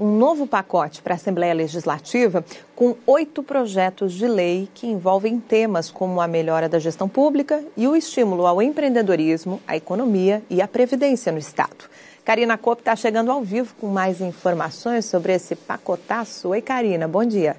um novo pacote para a Assembleia Legislativa com oito projetos de lei que envolvem temas como a melhora da gestão pública e o estímulo ao empreendedorismo, à economia e à previdência no Estado. Karina Kopp está chegando ao vivo com mais informações sobre esse pacotaço. Oi, Karina, bom dia.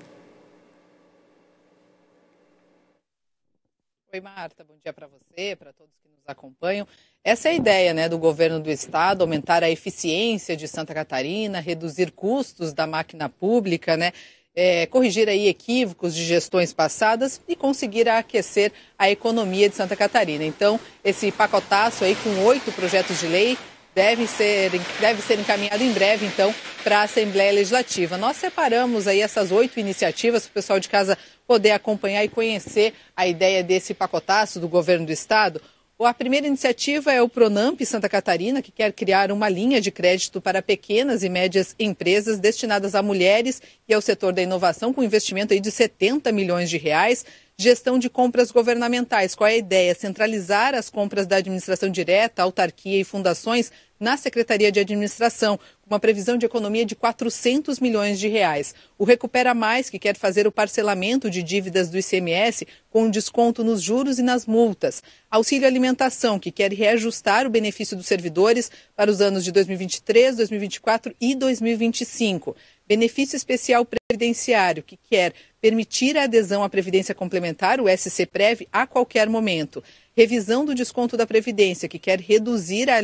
Oi Marta. Bom dia para você, para todos que nos acompanham. Essa é a ideia né, do governo do estado, aumentar a eficiência de Santa Catarina, reduzir custos da máquina pública, né? É, corrigir aí equívocos de gestões passadas e conseguir aquecer a economia de Santa Catarina. Então, esse pacotaço aí com oito projetos de lei deve ser, deve ser encaminhado em breve, então, para a Assembleia Legislativa. Nós separamos aí essas oito iniciativas para o pessoal de casa poder acompanhar e conhecer a ideia desse pacotaço do governo do Estado. A primeira iniciativa é o Pronamp Santa Catarina, que quer criar uma linha de crédito para pequenas e médias empresas destinadas a mulheres e ao setor da inovação, com investimento aí de 70 milhões de reais. Gestão de compras governamentais. Qual é a ideia? Centralizar as compras da administração direta, autarquia e fundações na Secretaria de Administração, com uma previsão de economia de 400 milhões de reais. O Recupera Mais, que quer fazer o parcelamento de dívidas do ICMS com desconto nos juros e nas multas. Auxílio Alimentação, que quer reajustar o benefício dos servidores para os anos de 2023, 2024 e 2025. Benefício Especial Previdenciário, que quer permitir a adesão à Previdência Complementar, o SCPREV, a qualquer momento revisão do desconto da Previdência, que quer reduzir a,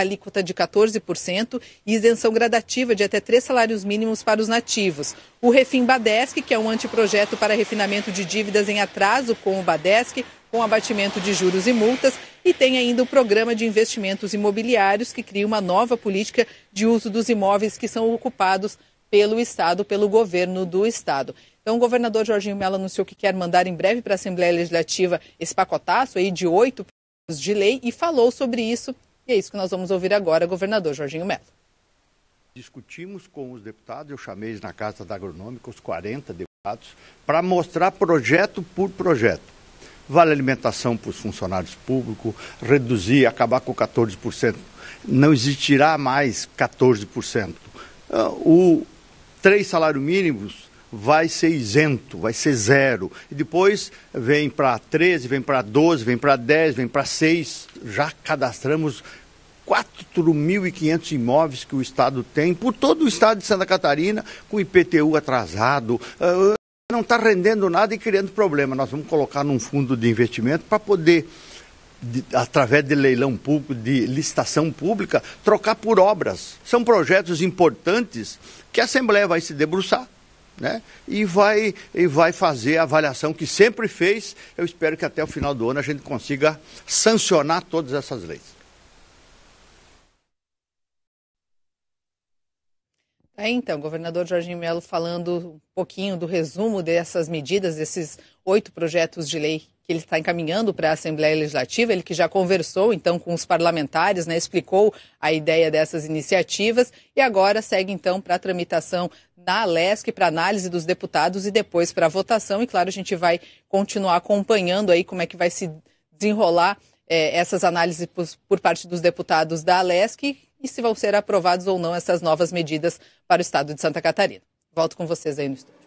alíquota de 14% e isenção gradativa de até três salários mínimos para os nativos. O Refim Badesc, que é um anteprojeto para refinamento de dívidas em atraso com o Badesc, com abatimento de juros e multas, e tem ainda o programa de investimentos imobiliários, que cria uma nova política de uso dos imóveis que são ocupados pelo Estado, pelo governo do Estado. Então, o governador Jorginho Melo anunciou que quer mandar em breve para a Assembleia Legislativa esse pacotaço aí de oito de lei e falou sobre isso. E é isso que nós vamos ouvir agora, governador Jorginho Melo. Discutimos com os deputados, eu chamei eles na Casa da Agronômica, os 40 deputados, para mostrar projeto por projeto vale alimentação para os funcionários públicos, reduzir, acabar com 14%. Não existirá mais 14%. Ah, o três salários mínimos vai ser isento, vai ser zero. E depois vem para 13, vem para 12, vem para 10, vem para 6. Já cadastramos 4.500 imóveis que o Estado tem, por todo o Estado de Santa Catarina, com IPTU atrasado. Ah, não está rendendo nada e criando problema. Nós vamos colocar num fundo de investimento para poder de, através de leilão público, de licitação pública, trocar por obras. São projetos importantes que a Assembleia vai se debruçar né? E vai, e vai fazer a avaliação que sempre fez. Eu espero que até o final do ano a gente consiga sancionar todas essas leis. É, então, o governador Jorginho Melo falando um pouquinho do resumo dessas medidas, desses oito projetos de lei que ele está encaminhando para a Assembleia Legislativa, ele que já conversou então com os parlamentares, né, explicou a ideia dessas iniciativas e agora segue então para a tramitação na Alesc, para análise dos deputados e depois para a votação. E claro, a gente vai continuar acompanhando aí como é que vai se desenrolar é, essas análises por, por, parte dos deputados da Alesc e se vão ser aprovados ou não essas novas medidas para o estado de Santa Catarina. Volto com vocês aí no estúdio.